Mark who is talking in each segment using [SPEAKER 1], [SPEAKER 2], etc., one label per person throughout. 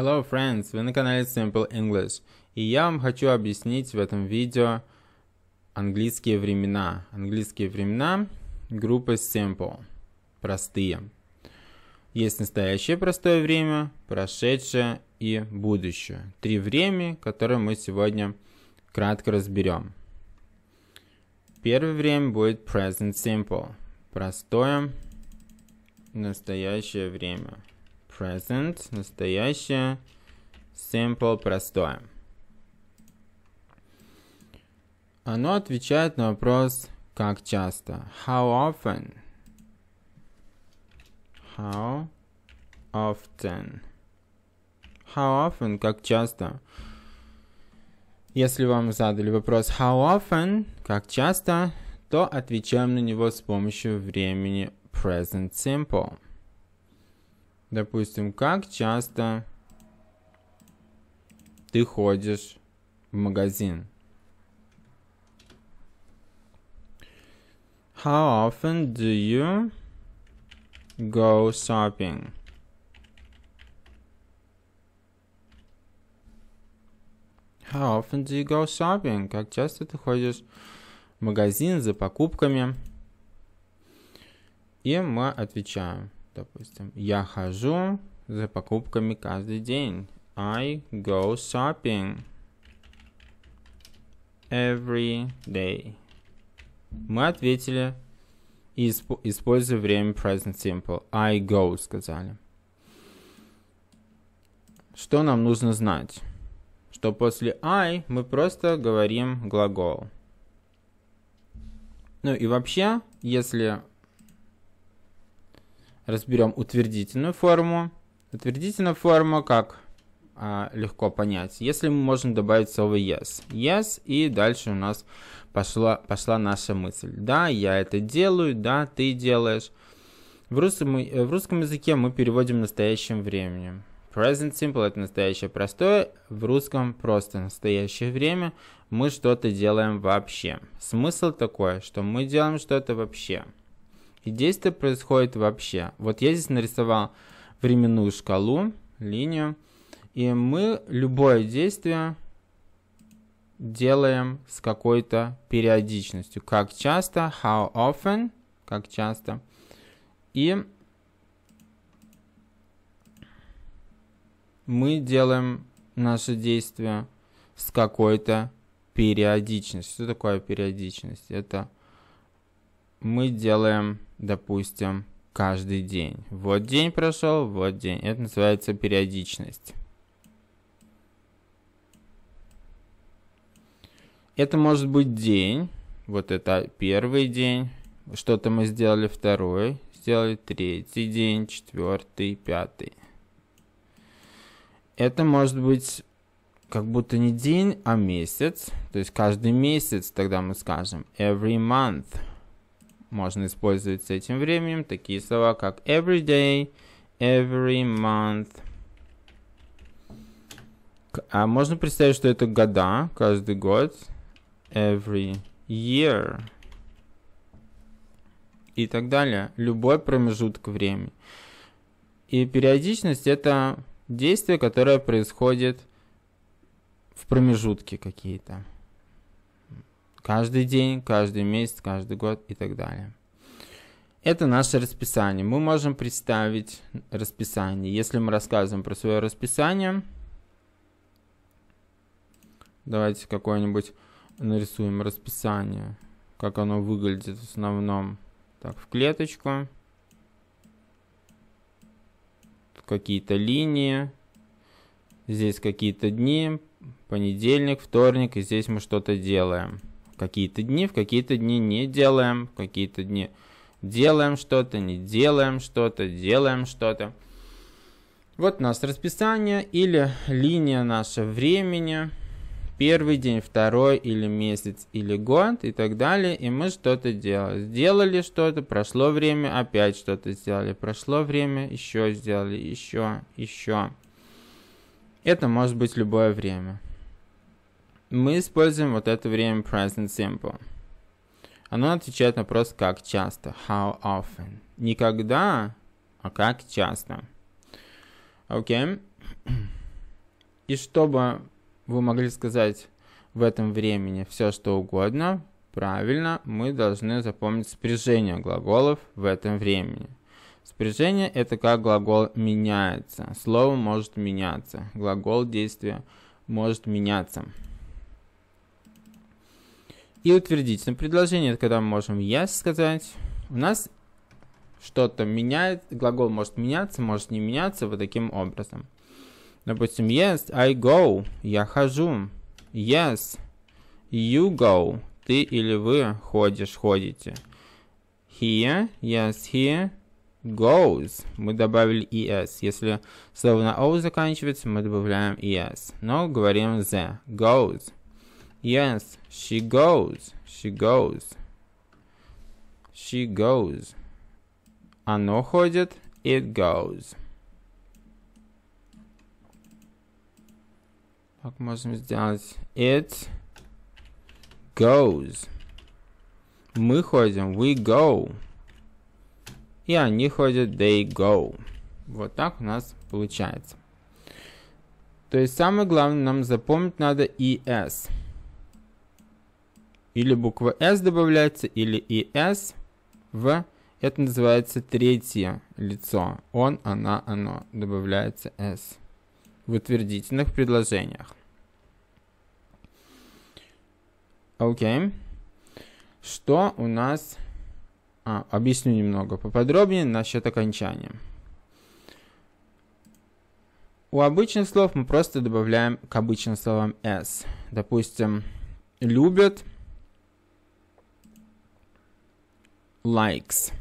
[SPEAKER 1] Hello, friends! Вы на канале Simple English, и я вам хочу объяснить в этом видео английские времена. Английские времена группы Simple, простые. Есть настоящее простое время, прошедшее и будущее. Три времени, которые мы сегодня кратко разберем. Первое время будет present simple, простое настоящее время – present, настоящее, simple, простое. Оно отвечает на вопрос «как часто?» How often? How often? How often? Как часто? Если вам задали вопрос how often, как часто, то отвечаем на него с помощью времени present simple. Допустим, как часто ты ходишь в магазин? How often do you go shopping? How often do you go shopping? Как часто ты ходишь в магазин за покупками? И мы отвечаем допустим, я хожу за покупками каждый день. I go shopping every day. Мы ответили, исп используя время present simple. I go сказали. Что нам нужно знать? Что после I мы просто говорим глагол. Ну и вообще, если разберем утвердительную форму. Утвердительная форма как а, легко понять. Если мы можем добавить слово yes. Yes, и дальше у нас пошла, пошла наша мысль. Да, я это делаю, да, ты делаешь. В русском, э, в русском языке мы переводим настоящим временем. Present simple – это настоящее простое, в русском просто настоящее время мы что-то делаем вообще. Смысл такой, что мы делаем что-то вообще – и действие происходит вообще. Вот я здесь нарисовал временную шкалу, линию. И мы любое действие делаем с какой-то периодичностью. Как часто, how often, как часто. И мы делаем наши действия с какой-то периодичностью. Что такое периодичность? Это мы делаем допустим, каждый день. Вот день прошел, вот день. Это называется периодичность. Это может быть день. Вот это первый день. Что-то мы сделали второй. Сделали третий день, четвертый, пятый. Это может быть как будто не день, а месяц. То есть каждый месяц тогда мы скажем every month. Можно использовать с этим временем такие слова, как every day, every month. А можно представить, что это года, каждый год, every year и так далее, любой промежуток времени. И периодичность – это действие, которое происходит в промежутке какие-то. Каждый день, каждый месяц, каждый год и так далее. Это наше расписание. Мы можем представить расписание. Если мы рассказываем про свое расписание, давайте какое-нибудь нарисуем расписание, как оно выглядит в основном. Так, в клеточку. Какие-то линии. Здесь какие-то дни. Понедельник, вторник, и здесь мы что-то делаем какие-то дни, в какие-то дни не делаем, в какие-то дни делаем что-то, не делаем что-то, делаем что-то. Вот у нас расписание или линия нашего времени, первый день, второй или месяц или год и так далее, и мы что-то делали. Сделали что-то, прошло время, опять что-то сделали, прошло время, еще сделали, еще, еще. Это может быть любое время мы используем вот это время present simple. Оно отвечает на вопрос «как часто?» How often? Никогда, а как часто? Окей. Okay. И чтобы вы могли сказать в этом времени все, что угодно, правильно, мы должны запомнить спряжение глаголов в этом времени. Спряжение – это как глагол меняется. Слово может меняться. Глагол действия может меняться. И утвердительное предложение, это когда мы можем я сказать. У нас что-то меняет, глагол может меняться, может не меняться вот таким образом. Допустим, yes, I go, я хожу. Yes, you go, ты или вы ходишь, ходите. Here, yes, here, goes. Мы добавили es. Если слово на o заканчивается, мы добавляем es. Но говорим the, goes. Yes, she goes. She goes. She goes. Оно ходит. It goes. Так, можем сделать it goes. Мы ходим. We go. И они ходят. They go. Вот так у нас получается. То есть самое главное нам запомнить надо ES. или буква S добавляется, или ES в это называется третье лицо. Он, она, оно. Добавляется S. В утвердительных предложениях. Окей. Okay. Что у нас... А, объясню немного поподробнее насчет окончания. У обычных слов мы просто добавляем к обычным словам S. Допустим, любят likes.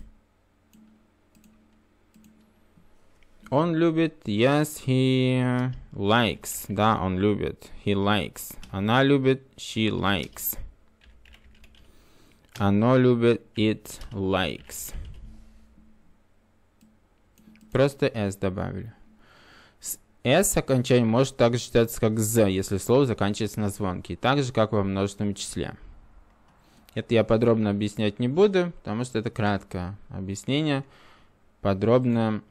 [SPEAKER 1] Он любит, yes, he likes. Да, он любит, he likes. Она любит, she likes. Оно любит, it likes. Просто s добавили. С s окончание может также считаться как z, если слово заканчивается на звонке, так же, как во множественном числе. Это я подробно объяснять не буду, потому что это краткое объяснение. Подробно,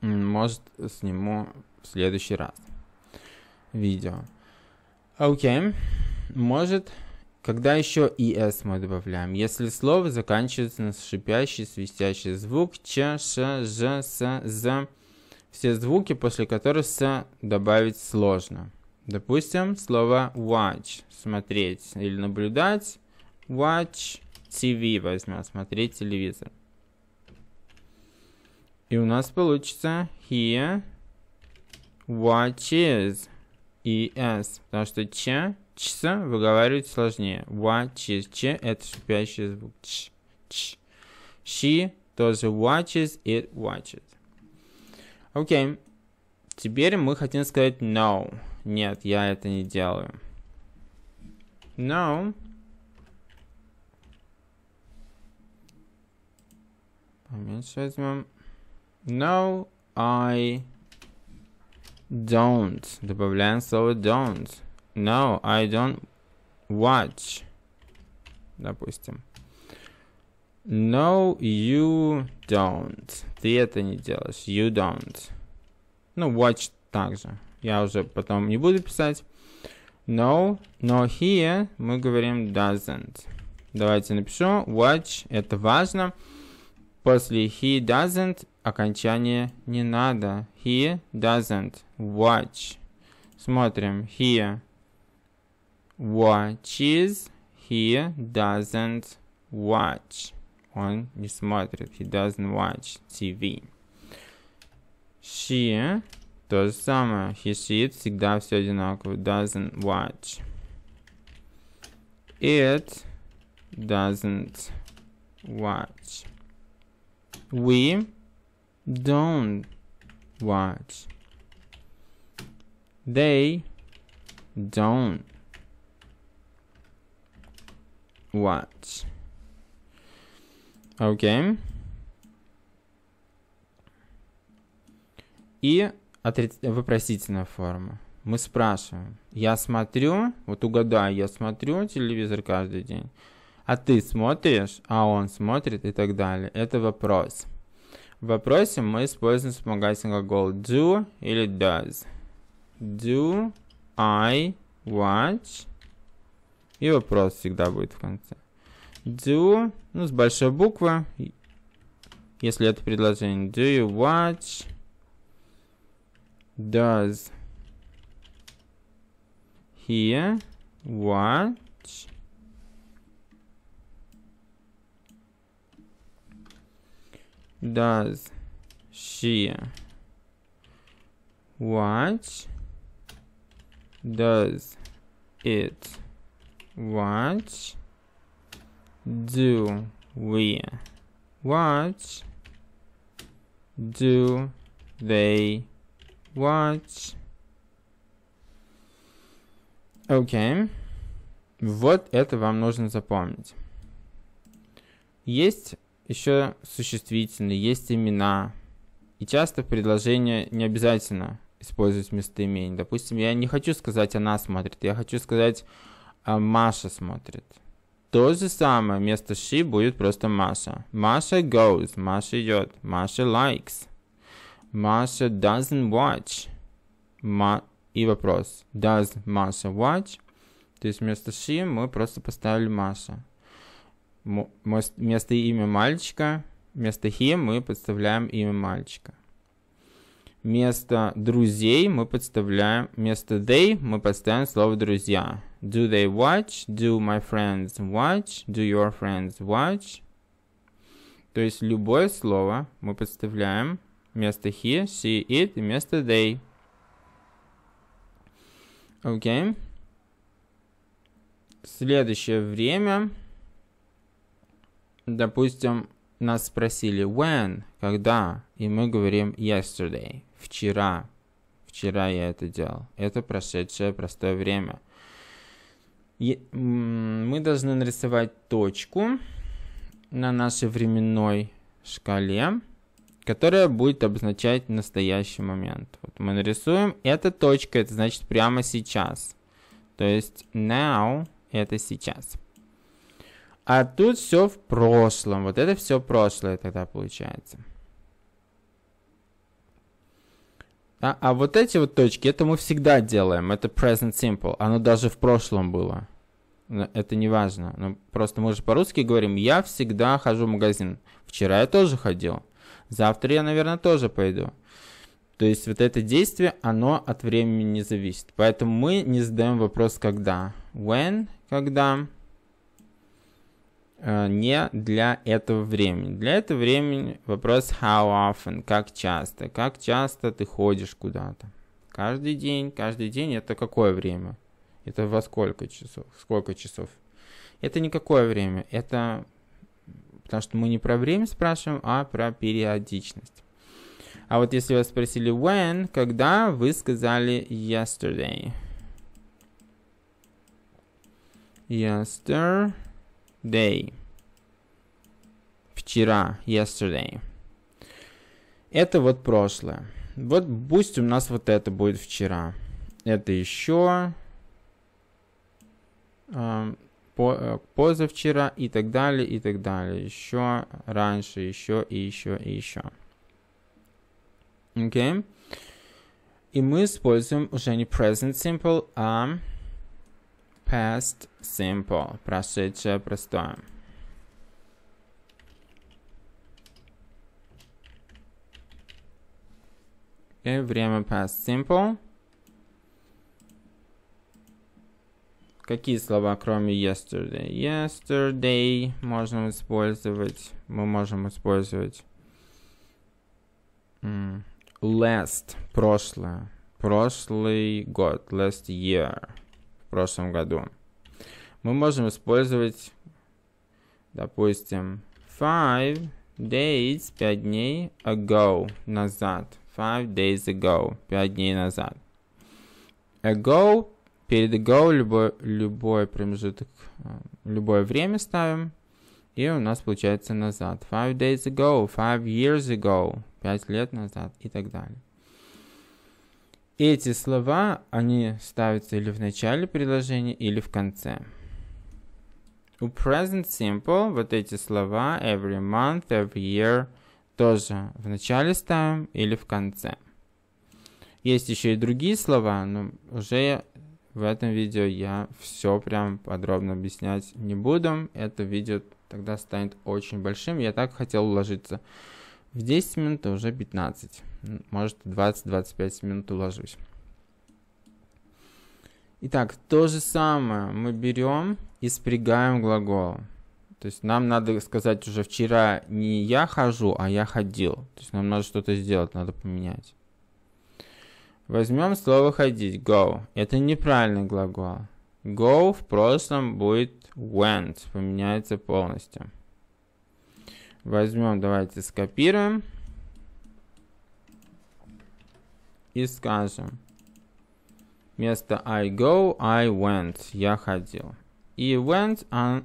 [SPEAKER 1] может, сниму в следующий раз видео. Окей. Может, когда еще и с мы добавляем? Если слово заканчивается на шипящий, свистящий звук «ч», «ш», «ж», «с», «з», все звуки, после которых «с» добавить сложно. Допустим, слово watch, смотреть или наблюдать. Watch TV возьмем, смотреть телевизор. И у нас получится here watches и потому что ч, ч выговаривать сложнее. Watches, ч это шипящий звук. Ч, ч. She тоже watches, it watches. Окей. Okay. Теперь мы хотим сказать no. Нет, я это не делаю. No. Поменьше возьмем. No, I don't. Добавляем слово don't. No, I don't watch. Допустим. No, you don't. Ты это не делаешь. You don't. Ну, watch также я уже потом не буду писать. No, но here мы говорим doesn't. Давайте напишу watch, это важно. После he doesn't окончание не надо. He doesn't watch. Смотрим. He watches. He doesn't watch. Он не смотрит. He doesn't watch TV. She То же самое. He sits. всегда все одинаково. Doesn't watch. It doesn't watch. We don't watch. They don't watch. Okay. И Отри... Вопросительная форма. Мы спрашиваем. Я смотрю, вот угадай, я смотрю телевизор каждый день. А ты смотришь, а он смотрит и так далее. Это вопрос. В вопросе мы используем вспомогательный глагол do или does. Do I watch? И вопрос всегда будет в конце. Do, ну, с большой буквы, если это предложение. Do you watch does he watch does she watch does it watch do we watch do they What? Окей. Okay. Вот это вам нужно запомнить. Есть еще существительные, есть имена. И часто предложение не обязательно использовать местоимение. Допустим, я не хочу сказать «она смотрит», я хочу сказать а, «Маша смотрит». То же самое, вместо «she» будет просто «Маша». «Маша goes», «Маша идет», «Маша likes». Masha doesn't watch. Ma... И вопрос. Does Masha watch? То есть вместо she мы просто поставили Masha. М вместо имя мальчика, вместо he мы подставляем имя мальчика. Вместо друзей мы подставляем, вместо they мы подставим слово друзья. Do they watch? Do my friends watch? Do your friends watch? То есть любое слово мы подставляем Вместо he, she, it, вместо they. Окей. Okay. Следующее время. Допустим, нас спросили when, когда, и мы говорим yesterday, вчера. Вчера я это делал. Это прошедшее простое время. И, мы должны нарисовать точку на нашей временной шкале которая будет обозначать настоящий момент. Вот мы нарисуем, эта точка, это значит прямо сейчас. То есть now это сейчас. А тут все в прошлом. Вот это все прошлое тогда получается. А, а вот эти вот точки, это мы всегда делаем. Это present simple. Оно даже в прошлом было. Но это не важно. Ну, просто мы же по-русски говорим, я всегда хожу в магазин. Вчера я тоже ходил. Завтра я, наверное, тоже пойду. То есть вот это действие, оно от времени не зависит. Поэтому мы не задаем вопрос «когда». When – когда, э, не для этого времени. Для этого времени вопрос how often, как часто, как часто ты ходишь куда-то. Каждый день, каждый день это какое время? Это во сколько часов? Сколько часов? Это не какое время, это Потому что мы не про время спрашиваем, а про периодичность. А вот если вас спросили when, когда, вы сказали yesterday. Yesterday. Вчера, yesterday. Это вот прошлое. Вот пусть у нас вот это будет вчера. Это еще. А, Э, позавчера и так далее, и так далее. Еще раньше, еще и еще и еще. Окей? Okay? И мы используем уже не present simple, а past simple, прошедшее простое. Okay, время past simple. Какие слова, кроме yesterday? Yesterday можно использовать. Мы можем использовать last, прошлое. Прошлый год, last year, в прошлом году. Мы можем использовать, допустим, five days, пять дней ago, назад. Five days ago, пять дней назад. Ago Перед go любой, любой промежуток, э, любое время ставим. И у нас получается назад. Five days ago, five years ago, пять лет назад и так далее. Эти слова, они ставятся или в начале предложения, или в конце. У present simple вот эти слова every month, every year тоже в начале ставим или в конце. Есть еще и другие слова, но уже в этом видео я все прям подробно объяснять не буду. Это видео тогда станет очень большим. Я так хотел уложиться в 10 минут, а уже 15. Может 20-25 минут уложусь. Итак, то же самое мы берем и спрягаем глагол. То есть нам надо сказать уже вчера не я хожу, а я ходил. То есть нам надо что-то сделать, надо поменять. Возьмем слово ходить, go. Это неправильный глагол. Go в прошлом будет went, поменяется полностью. Возьмем, давайте скопируем. И скажем. Вместо I go, I went. Я ходил. И went, он,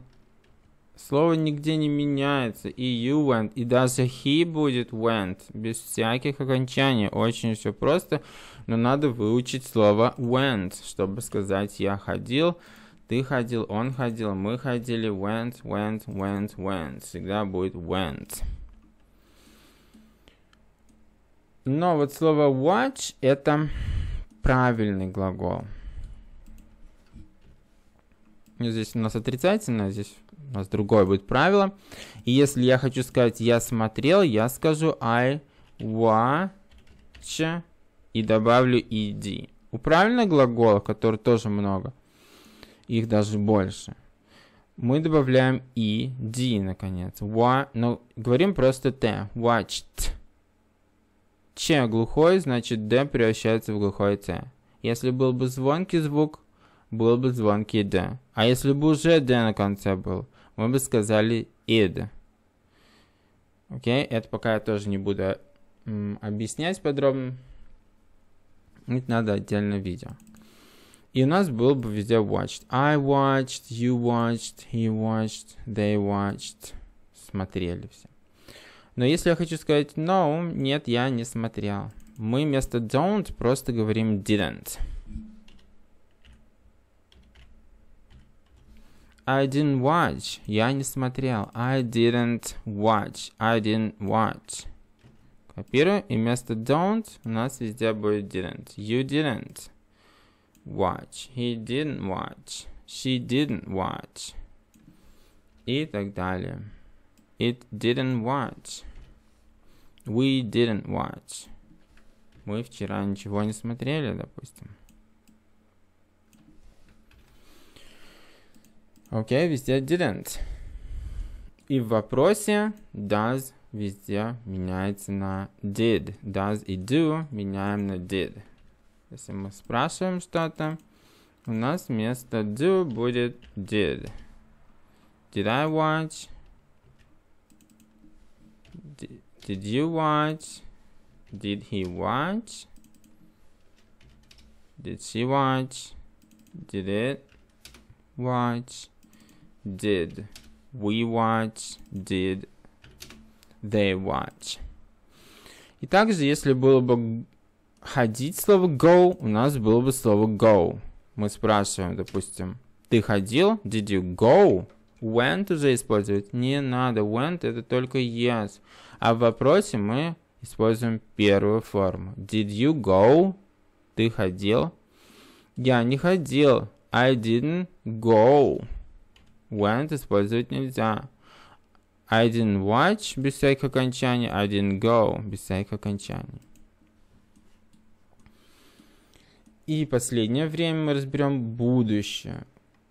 [SPEAKER 1] Слово нигде не меняется. И you went, и даже he будет went. Без всяких окончаний. Очень все просто. Но надо выучить слово went, чтобы сказать я ходил, ты ходил, он ходил, мы ходили. Went, went, went, went. Всегда будет went. Но вот слово watch это правильный глагол. Здесь у нас отрицательное, здесь у нас другое будет правило. И если я хочу сказать «я смотрел», я скажу «I watch» и добавлю «ed». У правильных глаголов, которых тоже много, их даже больше, мы добавляем «ed», наконец. Wa, но ну, говорим просто «t», «watched». «Ч» глухой, значит «d» превращается в глухой «t». Если был бы звонкий звук, был бы звонкий «d». А если бы уже «d» на конце был – мы бы сказали id. Окей, okay? это пока я тоже не буду объяснять подробно. Это надо отдельно видео. И у нас был бы везде watched. I watched, you watched, he watched, they watched. Смотрели все. Но если я хочу сказать no, нет, я не смотрел. Мы вместо don't просто говорим didn't. I didn't watch. Я не смотрел. I didn't watch. I didn't watch. Копирую. И вместо don't у нас везде будет didn't. You didn't watch. He didn't watch. She didn't watch. И так далее. It didn't watch. We didn't watch. Мы вчера ничего не смотрели, допустим. Окей, okay, везде didn't. И в вопросе does везде меняется на did. Does и do меняем на did. Если мы спрашиваем что-то, у нас вместо do будет did. Did I watch? Did, did you watch? Did he watch? Did she watch? Did it watch? did we watch, did they watch. И также, если было бы ходить слово go, у нас было бы слово go. Мы спрашиваем, допустим, ты ходил? Did you go? Went уже использовать не надо. Went это только yes. А в вопросе мы используем первую форму. Did you go? Ты ходил? Я не ходил. I didn't go went использовать нельзя. I didn't watch без всяких окончаний, I didn't go без всяких окончаний. И последнее время мы разберем будущее.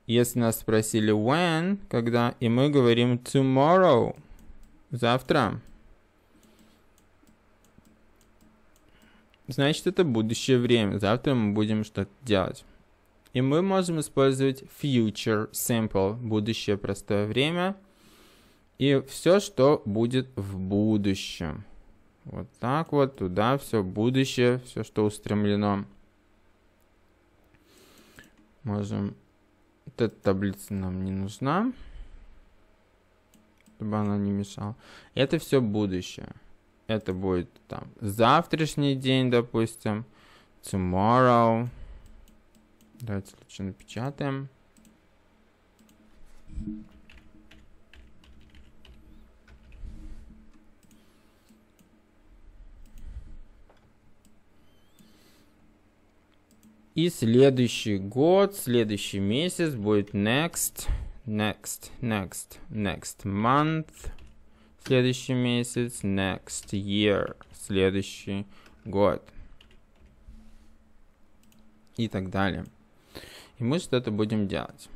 [SPEAKER 1] Если нас спросили when, когда, и мы говорим tomorrow, завтра. Значит, это будущее время. Завтра мы будем что-то делать. И мы можем использовать future simple, будущее простое время. И все, что будет в будущем. Вот так вот, туда все, будущее, все, что устремлено. Можем... Вот эта таблица нам не нужна, чтобы она не мешала. Это все будущее. Это будет там завтрашний день, допустим, tomorrow. Давайте лучше напечатаем. И следующий год, следующий месяц будет next, next, next, next month, следующий месяц, next year, следующий год. И так далее. И мы что-то будем делать.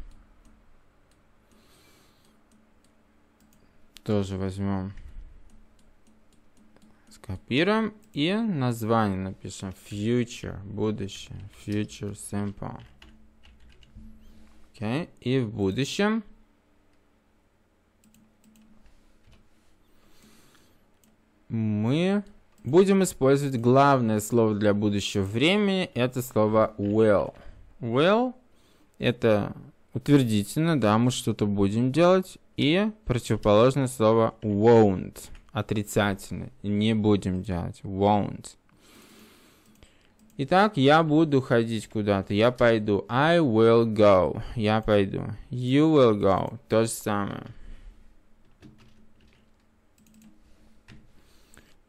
[SPEAKER 1] Тоже возьмем. Скопируем и название напишем. Future, будущее. Future sample. Okay. И в будущем мы будем использовать главное слово для будущего времени. Это слово will. Will это утвердительно, да, мы что-то будем делать. И противоположное слово won't, отрицательно, не будем делать, won't. Итак, я буду ходить куда-то, я пойду. I will go, я пойду. You will go, то же самое.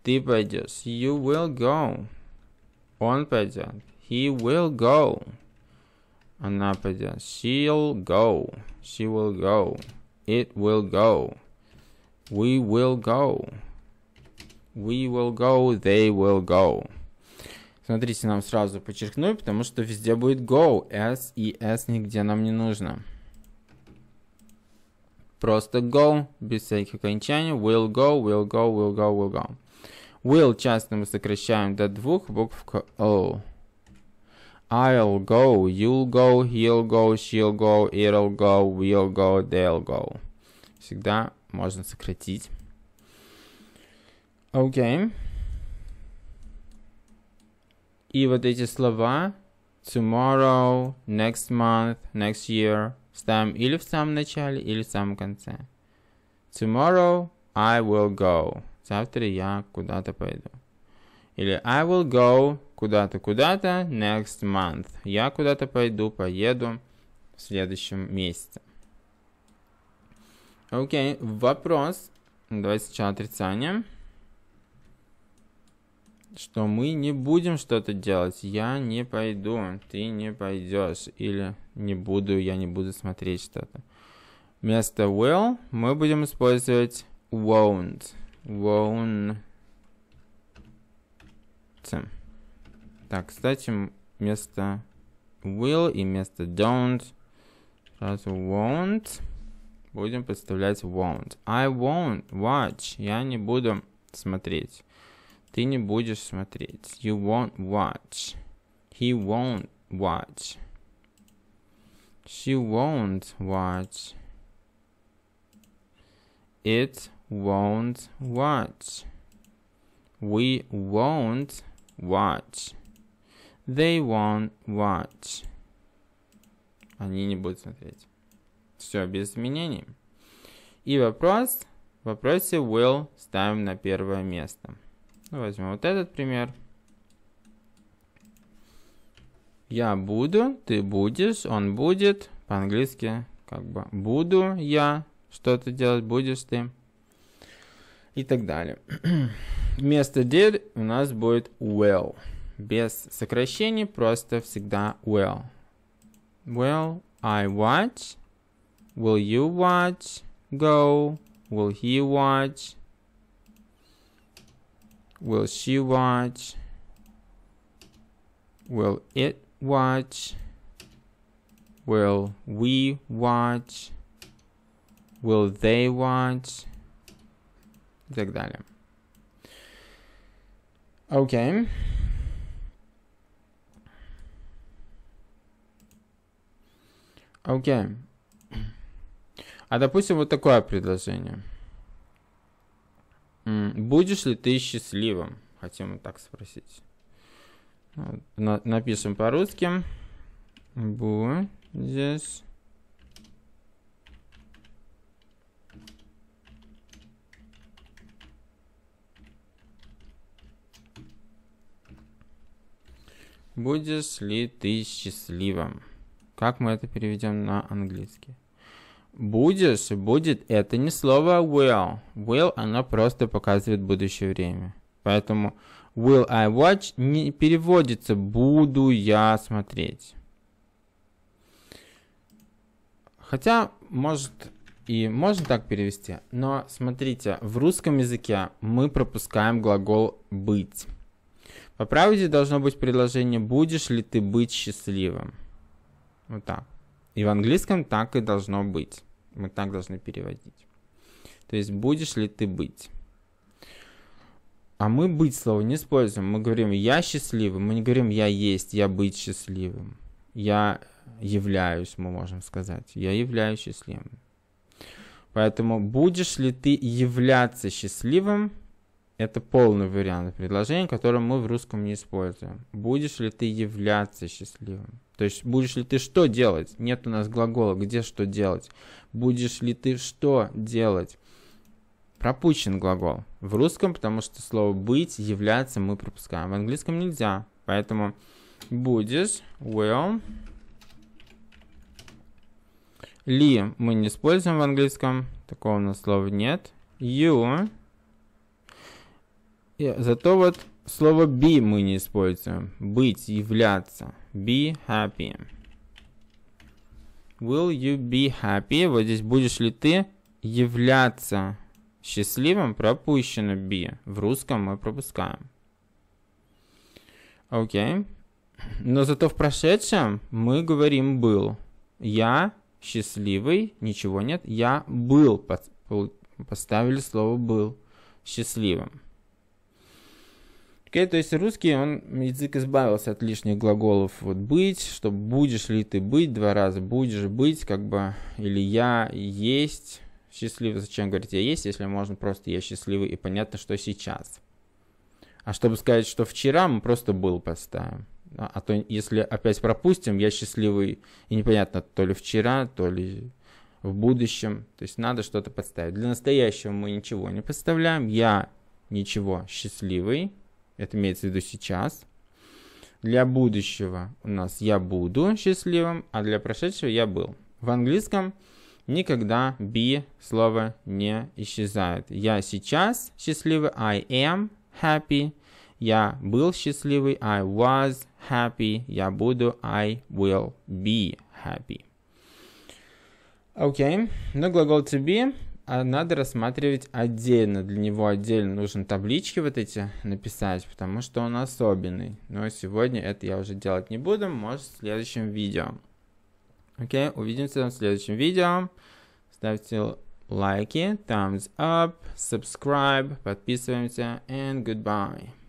[SPEAKER 1] Ты пойдешь. You will go. Он пойдет. He will go. Она пойдет. She'll go. She will go. It will go. We will go. We will go. They will go. Смотрите, нам сразу подчеркну, потому что везде будет go. S и S нигде нам не нужно. Просто go, без всяких окончаний. Will go, will go, will go, will go. Will часто мы сокращаем до двух букв O. I'll go, you'll go, he'll go, she'll go, it'll go, we'll go, they'll go. Всегда можно сократить. Окей. Okay. И вот эти слова tomorrow, next month, next year там или в самом начале, или в самом конце. Tomorrow I will go. Завтра я куда-то пойду. Или I will go куда-то, куда-то, next month. Я куда-то пойду, поеду в следующем месяце. Окей, okay, вопрос. Давай сначала отрицание. Что мы не будем что-то делать. Я не пойду, ты не пойдешь. Или не буду, я не буду смотреть что-то. Вместо will мы будем использовать won't. Won't. Так, кстати, вместо will и вместо don't сразу won't будем подставлять won't. I won't watch. Я не буду смотреть. Ты не будешь смотреть. You won't watch. He won't watch. She won't watch. It won't watch. We won't watch. They won't watch. Они не будут смотреть. Все, без изменений. И вопрос. В вопросе will ставим на первое место. Ну, возьмем вот этот пример. Я буду, ты будешь, он будет. По-английски как бы буду я, что-то делать будешь ты. И так далее. Вместо did у нас будет will. без сокращений, просто всегда will. Will I watch? Will you watch? Go. Will he watch? Will she watch? Will it watch? Will we watch? Will they watch? И так далее. Okay. Окей. А допустим, вот такое предложение. Будешь ли ты счастливым? Хотим так спросить. напишем по-русски. Бу здесь. Будешь ли ты счастливым? Как мы это переведем на английский? Будешь, будет, это не слово will. Will, оно просто показывает будущее время. Поэтому will I watch не переводится буду я смотреть. Хотя, может, и можно так перевести, но смотрите, в русском языке мы пропускаем глагол быть. По правде должно быть предложение «Будешь ли ты быть счастливым?» Вот так. И в английском так и должно быть. Мы так должны переводить. То есть будешь ли ты быть? А мы быть слово не используем. Мы говорим я счастливый, мы не говорим я есть, я быть счастливым. Я являюсь, мы можем сказать. Я являюсь счастливым. Поэтому будешь ли ты являться счастливым, это полный вариант предложения, который мы в русском не используем. Будешь ли ты являться счастливым? То есть будешь ли ты что делать? Нет у нас глагола где что делать. Будешь ли ты что делать? Пропущен глагол. В русском, потому что слово быть, являться мы пропускаем. В английском нельзя. Поэтому будешь, will, ли мы не используем в английском. Такого у нас слова нет. You. Зато вот слово be мы не используем. Быть, являться. Be happy. Will you be happy? Вот здесь будешь ли ты являться счастливым? Пропущено be. В русском мы пропускаем. Окей. Okay. Но зато в прошедшем мы говорим был. Я счастливый, ничего нет. Я был. Поставили слово был счастливым. Okay, то есть русский, он, язык избавился от лишних глаголов вот быть, что будешь ли ты быть два раза, будешь быть, как бы, или я есть счастливый, зачем говорить я есть, если можно просто я счастливый и понятно, что сейчас. А чтобы сказать, что вчера, мы просто был поставим. А, а то если опять пропустим, я счастливый, и непонятно, то ли вчера, то ли в будущем. То есть надо что-то подставить. Для настоящего мы ничего не подставляем. Я ничего счастливый это имеется в виду сейчас. Для будущего у нас я буду счастливым, а для прошедшего я был. В английском никогда be слово не исчезает. Я сейчас счастливый, I am happy. Я был счастливый, I was happy. Я буду, I will be happy. Окей, okay. Ну, но глагол to be а надо рассматривать отдельно. Для него отдельно нужно таблички вот эти написать, потому что он особенный. Но сегодня это я уже делать не буду, может в следующем видео. Окей, увидимся в следующем видео. Ставьте лайки, thumbs up, subscribe, подписываемся and goodbye.